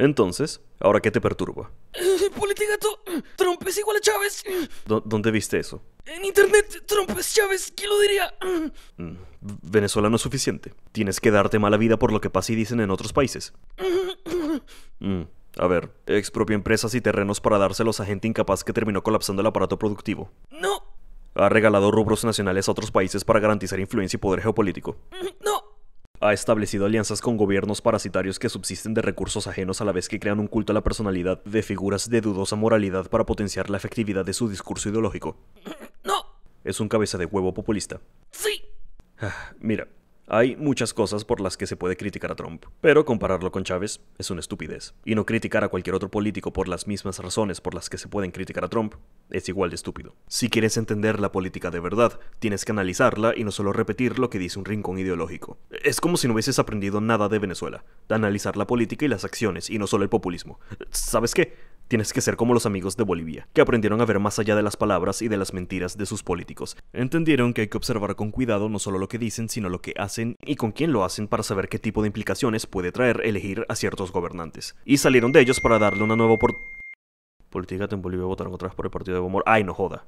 Entonces, ¿ahora qué te perturba? Eh, Política Trump es igual a Chávez. ¿Dónde viste eso? En internet, Trump Chávez, ¿quién lo diría? Mm, Venezuela no es suficiente. Tienes que darte mala vida por lo que pasa y dicen en otros países. Mm, a ver, expropia empresas y terrenos para dárselos a gente incapaz que terminó colapsando el aparato productivo. No. Ha regalado rubros nacionales a otros países para garantizar influencia y poder geopolítico. No ha establecido alianzas con gobiernos parasitarios que subsisten de recursos ajenos a la vez que crean un culto a la personalidad de figuras de dudosa moralidad para potenciar la efectividad de su discurso ideológico. No. Es un cabeza de huevo populista. Sí. Ah, mira, hay muchas cosas por las que se puede criticar a Trump, pero compararlo con Chávez es una estupidez. Y no criticar a cualquier otro político por las mismas razones por las que se pueden criticar a Trump es igual de estúpido. Si quieres entender la política de verdad, tienes que analizarla y no solo repetir lo que dice un rincón ideológico. Es como si no hubieses aprendido nada de Venezuela, analizar la política y las acciones y no solo el populismo. ¿Sabes qué? Tienes que ser como los amigos de Bolivia, que aprendieron a ver más allá de las palabras y de las mentiras de sus políticos. Entendieron que hay que observar con cuidado no solo lo que dicen, sino lo que hacen y con quién lo hacen para saber qué tipo de implicaciones puede traer elegir a ciertos gobernantes. Y salieron de ellos para darle una nueva oportunidad. Política en Bolivia votaron otra vez por el partido de Bomor. Ay, no joda.